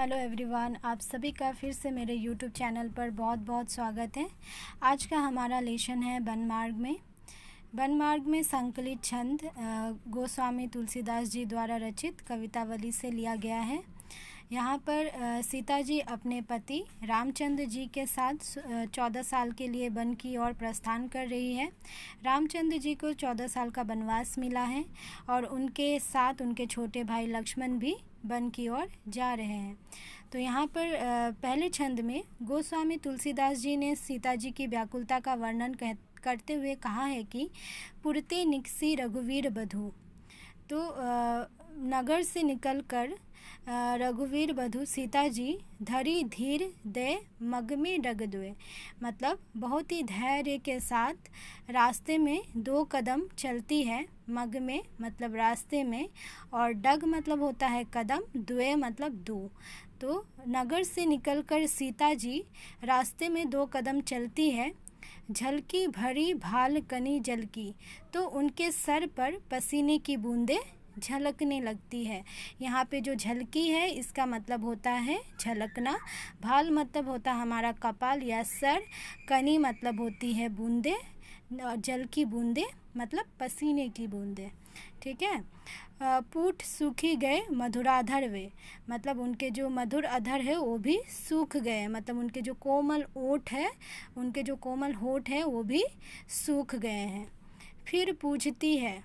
hello everyone आप सभी का फिर से मेरे यूट्यूब चैनल पर बहुत बहुत स्वागत है आज का हमारा लेशन है वन मार्ग में वन मार्ग में संकलित छंद गोस्वामी तुलसीदास जी द्वारा रचित कवितावली से लिया गया है यहाँ पर सीता जी अपने पति रामचंद्र जी के साथ चौदह साल के लिए वन की ओर प्रस्थान कर रही है रामचंद्र जी को चौदह साल का वनवास मिला है और उनके साथ उनके छोटे भाई लक्ष्मण भी बन की ओर जा रहे हैं तो यहाँ पर पहले छंद में गोस्वामी तुलसीदास जी ने सीता जी की व्याकुलता का वर्णन कह करते हुए कहा है कि पुरते निकसी रघुवीर बधू तो नगर से निकलकर रघुवीर बधु सीता जी धरी धीर दे मगमी डग दुए मतलब बहुत ही धैर्य के साथ रास्ते में दो कदम चलती है मग में मतलब रास्ते में और डग मतलब होता है कदम दुए मतलब दो तो नगर से निकलकर सीता जी रास्ते में दो कदम चलती है झलकी भरी भाल कनी जल की तो उनके सर पर पसीने की बूंदें झलकने लगती है यहाँ पे जो झलकी है इसका मतलब होता है झलकना भाल मतलब होता हमारा कपाल या सर कनी मतलब होती है बूंदे और जल की बूंदे मतलब पसीने की बूंदे ठीक है पूठ सूखी गए मधुराधर वे मतलब उनके जो मधुर अधर है वो भी सूख गए मतलब उनके जो कोमल ओठ है उनके जो कोमल होठ है वो भी सूख गए हैं फिर पूछती है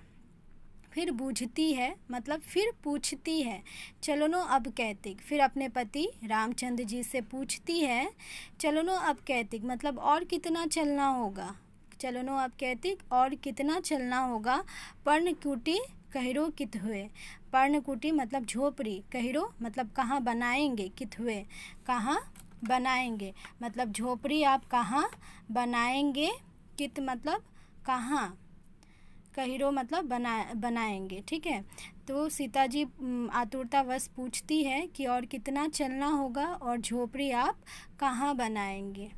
फिर बूझती है मतलब फिर पूछती है चलो नो अब कैतिक फिर अपने पति रामचंद्र जी से पूछती है चलो नो अब कैतिक मतलब और कितना चलना होगा चलो नो अब कैतिक और कितना चलना होगा पर्णकुटी कहरो कित हुए पर्णकुटी मतलब झोपड़ी कहरो मतलब कहाँ बनाएंगे कित हुए कहाँ बनाएंगे मतलब झोपड़ी आप कहाँ बनाएंगे कित मतलब कहाँ का हीरो मतलब बना बनाएंगे ठीक है तो सीता जी आतुरतावश पूछती है कि और कितना चलना होगा और झोपड़ी आप कहाँ बनाएंगे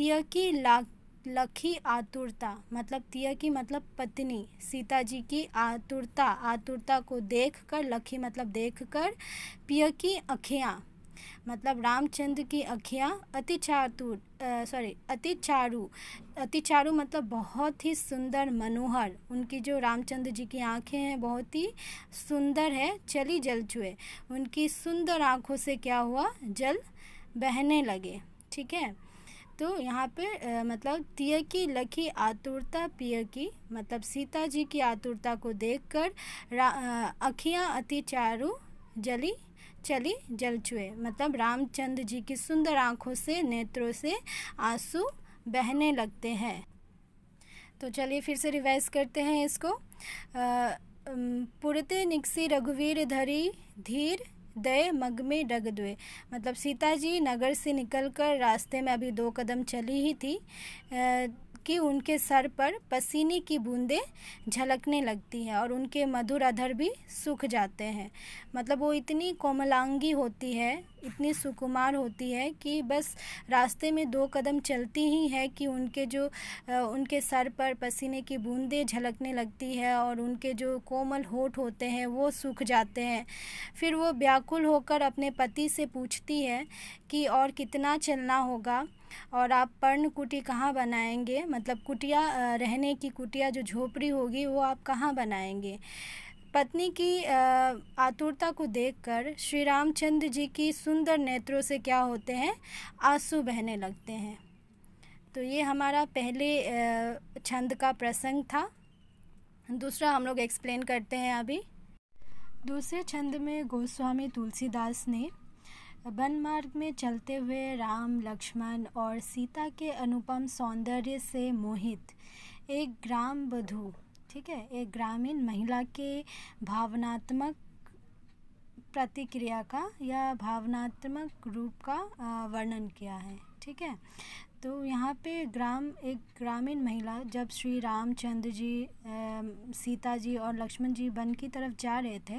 की लाख लखी आतुरता मतलब तिय की मतलब पत्नी सीता जी की आतुरता आतुरता को देखकर लखी मतलब देखकर पिय की अखियाँ मतलब रामचंद्र की अखियाँ अति चातुर सॉरी अति चारू अति चारू मतलब बहुत ही सुंदर मनोहर उनकी जो रामचंद्र जी की आंखें हैं बहुत ही सुंदर है चली जल चुए उनकी सुंदर आंखों से क्या हुआ जल बहने लगे ठीक है तो यहाँ पे आ, मतलब तिय की लखी आतुरता पिय की मतलब सीता जी की आतुरता को देखकर अखियाँ अति चारू जली चली जल छुए मतलब रामचंद्र जी की सुंदर आँखों से नेत्रों से आंसू बहने लगते हैं तो चलिए फिर से रिवाइज करते हैं इसको पुरते निकसी रघुवीर धरी धीर दय मग में डग दुए मतलब सीता जी नगर से निकलकर रास्ते में अभी दो कदम चली ही थी कि उनके सर पर पसीने की बूंदें झलकने लगती हैं और उनके मधुर अधर भी सूख जाते हैं मतलब वो इतनी कोमलांगी होती है इतनी सुकुमार होती है कि बस रास्ते में दो कदम चलती ही है कि उनके जो उनके सर पर पसीने की बूंदें झलकने लगती है और उनके जो कोमल होठ होते हैं वो सूख जाते हैं फिर वो व्याकुल होकर अपने पति से पूछती है कि और कितना चलना होगा और आप पर्ण कुटी कहाँ बनाएंगे मतलब कुटिया रहने की कुटिया जो झोपड़ी होगी वो आप कहाँ बनाएंगे पत्नी की आतुरता को देखकर श्री रामचंद्र जी की सुंदर नेत्रों से क्या होते हैं आंसू बहने लगते हैं तो ये हमारा पहले छंद का प्रसंग था दूसरा हम लोग एक्सप्लेन करते हैं अभी दूसरे छंद में गोस्वामी तुलसीदास ने वन मार्ग में चलते हुए राम लक्ष्मण और सीता के अनुपम सौंदर्य से मोहित एक ग्राम वधू ठीक है एक ग्रामीण महिला के भावनात्मक प्रतिक्रिया का या भावनात्मक रूप का वर्णन किया है ठीक है तो यहाँ पे ग्राम एक ग्रामीण महिला जब श्री रामचंद्र जी सीता जी और लक्ष्मण जी वन की तरफ जा रहे थे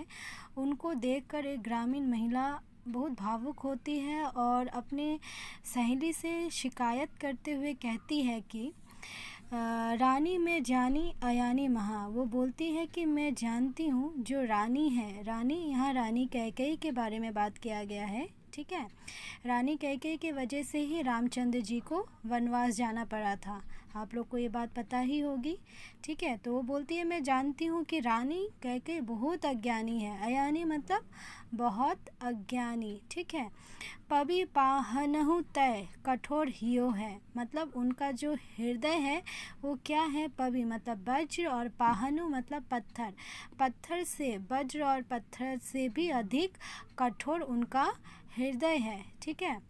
उनको देखकर एक ग्रामीण महिला बहुत भावुक होती है और अपने सहेली से शिकायत करते हुए कहती है कि रानी मैं जानी अयानी महा वो बोलती है कि मैं जानती हूँ जो रानी है रानी यहाँ रानी कैकई के बारे में बात किया गया है ठीक है रानी कैके की वजह से ही रामचंद्र जी को वनवास जाना पड़ा था आप लोग को ये बात पता ही होगी ठीक है तो वो बोलती है मैं जानती हूँ कि रानी कैके बहुत अज्ञानी है अयानी मतलब बहुत अज्ञानी ठीक है पवि पाहनहु तय कठोर हियो है मतलब उनका जो हृदय है वो क्या है पवि मतलब वज्र और पाहनु मतलब पत्थर पत्थर से वज्र और पत्थर से भी अधिक कठोर उनका हृदय है ठीक है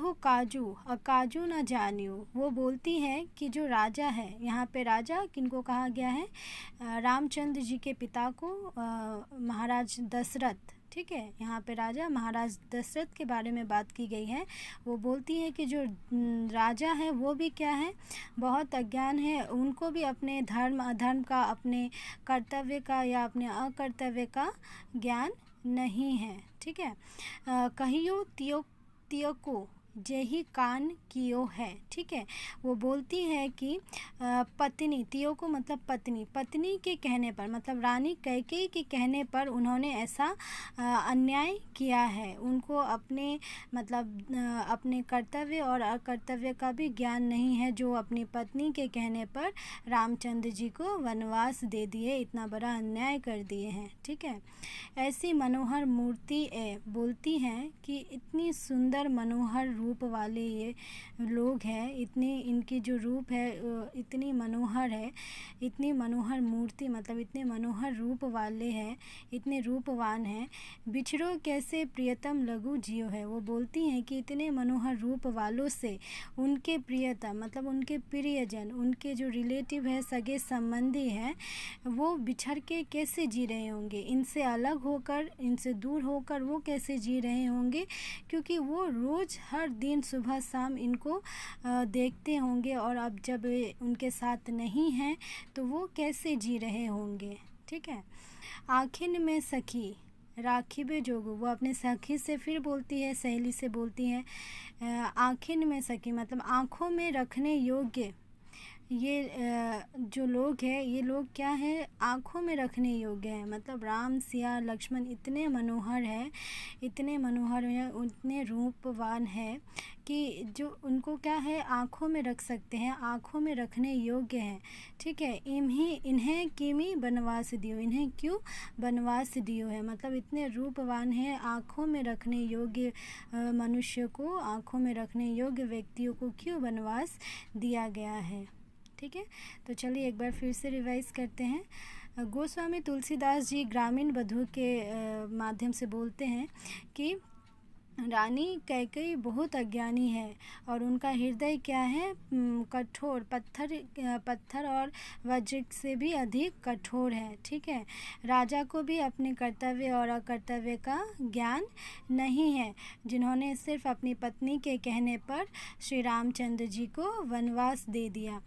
हो काजू और काजू न जानियो वो बोलती हैं कि जो राजा है यहाँ पे राजा किनको कहा गया है रामचंद्र जी के पिता को महाराज दशरथ ठीक है यहाँ पे राजा महाराज दशरथ के बारे में बात की गई है वो बोलती है कि जो राजा है वो भी क्या है बहुत अज्ञान है उनको भी अपने धर्म अधर्म का अपने कर्तव्य का या अपने अकर्तव्य का ज्ञान नहीं है ठीक है कहियो तियो तियको जही कान कियो है ठीक है वो बोलती है कि पत्नी तियो को मतलब पत्नी पत्नी के कहने पर मतलब रानी कैके के कहने पर उन्होंने ऐसा अन्याय किया है उनको अपने मतलब अपने कर्तव्य और अकर्तव्य का भी ज्ञान नहीं है जो अपनी पत्नी के कहने पर रामचंद्र जी को वनवास दे दिए इतना बड़ा अन्याय कर दिए हैं ठीक है ऐसी मनोहर मूर्ति ए बोलती हैं कि इतनी सुंदर मनोहर रूप वाले ये लोग हैं इतने इनकी जो रूप है इतनी मनोहर है इतनी मनोहर मूर्ति मतलब इतने मनोहर रूप वाले हैं इतने रूपवान हैं बिछड़ो कैसे प्रियतम लघु जियो है वो बोलती हैं कि इतने मनोहर रूप वालों से उनके प्रियतम मतलब उनके प्रियजन उनके जो रिलेटिव है सगे संबंधी हैं वो बिछड़ के कैसे जी रहे होंगे इनसे अलग होकर इनसे दूर होकर वो कैसे जी रहे होंगे क्योंकि वो रोज़ हर दिन सुबह शाम इनको देखते होंगे और अब जब उनके साथ नहीं हैं तो वो कैसे जी रहे होंगे ठीक है आखिर में सखी बे जोगो वो अपने सखी से फिर बोलती है सहेली से बोलती है आखिन में सखी मतलब आँखों में रखने योग्य ये जो लोग हैं ये लोग क्या है आँखों में रखने योग्य हैं मतलब राम सिया लक्ष्मण इतने मनोहर हैं इतने मनोहर हैं उतने रूपवान हैं कि जो उनको क्या है आँखों में रख सकते हैं आँखों में रखने योग्य हैं ठीक है इन्हीं इन्हें किमी बनवास दियो इन्हें क्यों बनवास दियो है मतलब इतने रूपवान हैं आँखों में रखने योग्य मनुष्य को आँखों में रखने योग्य व्यक्तियों को क्यों बनवास दिया गया है ठीक है तो चलिए एक बार फिर से रिवाइज़ करते हैं गोस्वामी तुलसीदास जी ग्रामीण बधू के माध्यम से बोलते हैं कि रानी कई बहुत अज्ञानी है और उनका हृदय क्या है हम्म, कठोर पत्थर पत्थर और वज्र से भी अधिक कठोर है ठीक है राजा को भी अपने कर्तव्य और अकर्तव्य का ज्ञान नहीं है जिन्होंने सिर्फ अपनी पत्नी के कहने पर श्री रामचंद्र जी को वनवास दे दिया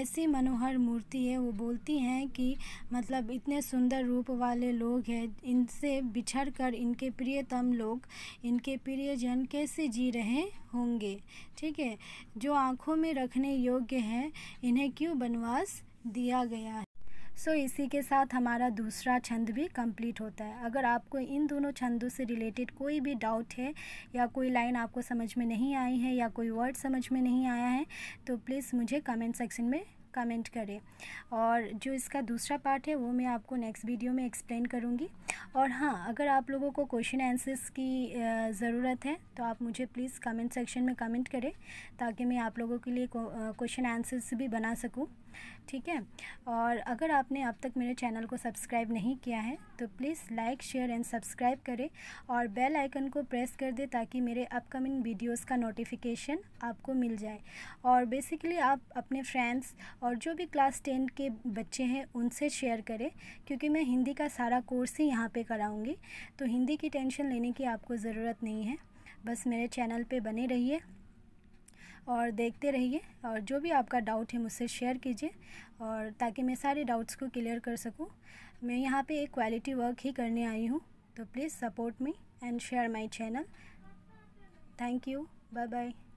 ऐसी मनोहर मूर्ति है वो बोलती हैं कि मतलब इतने सुंदर रूप वाले लोग हैं इनसे बिछड़ कर इनके प्रियतम लोग इनके प्रिय प्रियजन कैसे जी रहे होंगे ठीक है जो आंखों में रखने योग्य हैं इन्हें क्यों बनवास दिया गया है सो so, इसी के साथ हमारा दूसरा छंद भी कंप्लीट होता है अगर आपको इन दोनों छंदों से रिलेटेड कोई भी डाउट है या कोई लाइन आपको समझ में नहीं आई है या कोई वर्ड समझ में नहीं आया है तो प्लीज़ मुझे कमेंट सेक्शन में कमेंट करें और जो इसका दूसरा पार्ट है वो मैं आपको नेक्स्ट वीडियो में एक्सप्लेन करूँगी और हाँ अगर आप लोगों को क्वेश्चन आंसर्स की ज़रूरत है तो आप मुझे प्लीज़ कमेंट सेक्शन में कमेंट करें ताकि मैं आप लोगों के लिए क्वेश्चन आंसर्स भी बना सकूँ ठीक है और अगर आपने अब तक मेरे चैनल को सब्सक्राइब नहीं किया है तो please like share and subscribe करें और बेल आइकन को प्रेस कर दें ताकि मेरे अपकमिंग वीडियोस का नोटिफिकेशन आपको मिल जाए और बेसिकली आप अपने फ्रेंड्स और जो भी क्लास टेन के बच्चे हैं उनसे शेयर करें क्योंकि मैं हिंदी का सारा कोर्स ही यहाँ पर कराऊँगी तो हिंदी की टेंशन लेने की आपको ज़रूरत नहीं है बस मेरे चैनल पर बने रहिए और देखते रहिए और जो भी आपका डाउट है मुझसे शेयर कीजिए और ताकि मैं सारे डाउट्स को क्लियर कर सकूँ मैं यहाँ पे एक क्वालिटी वर्क ही करने आई हूँ तो please support me and share my channel thank you bye bye